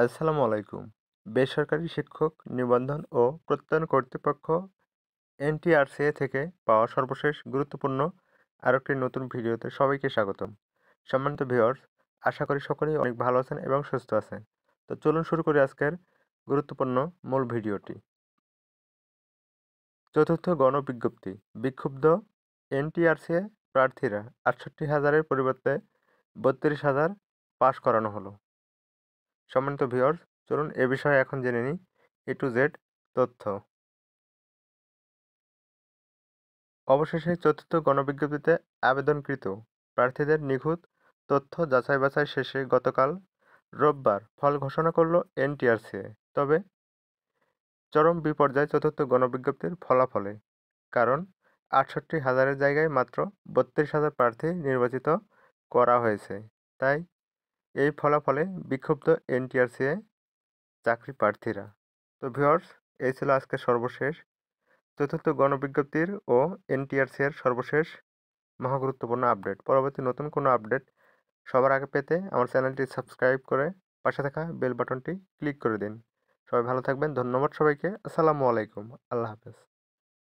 আসসালামু আলাইকুম বেসরকারি শিক্ষক নিবন্ধন ও প্রত্যয়ন কর্তৃপক্ষ এনটিআরসিএ থেকে পাওয়া সর্বশেষ গুরুত্বপূর্ণ আরও একটি নতুন ভিডিওতে সবাইকে স্বাগতম সম্মানিত ভিওর্স আশা করি সকলেই অনেক ভালো আছেন এবং সুস্থ আছেন তো চলুন শুরু করি আজকের গুরুত্বপূর্ণ মূল ভিডিওটি চতুর্থ গণবিজ্ঞপ্তি বিক্ষুব্ধ এনটিআরসিএ প্রার্থীরা আটষট্টি হাজারের পরিবর্তে বত্রিশ হাজার পাশ করানো হলো সম্মানিত ভিওর্স চলুন এ বিষয়ে এখন জেনে নিই এ টু জেড তথ্য অবশেষে চতুর্থ গণবিজ্ঞপ্তিতে আবেদনকৃত প্রার্থীদের নিখুঁত তথ্য যাচাই বাছাই শেষে গতকাল রোববার ফল ঘোষণা করল এনটিআরসি তবে চরম বিপর্যয় চতুর্থ গণবিজ্ঞপ্তির ফলাফলে কারণ আটষট্টি হাজারের জায়গায় মাত্র বত্রিশ হাজার প্রার্থী নির্বাচিত করা হয়েছে তাই এই ফলাফলে বিক্ষুব্ধ এনটিআরসিএ চাকরি প্রার্থীরা তো ভিওর্স এই ছিল আজকে সর্বশেষ চতুর্থ গণবিজ্ঞপ্তির ও এর সর্বশেষ মহাগুরুত্বপূর্ণ আপডেট পরবর্তী নতুন কোনো আপডেট সবার আগে পেতে আমার চ্যানেলটি সাবস্ক্রাইব করে পাশে থাকা বেল বাটনটি ক্লিক করে দিন সবাই ভালো থাকবেন ধন্যবাদ সবাইকে আসসালামু আলাইকুম আল্লাহ হাফেজ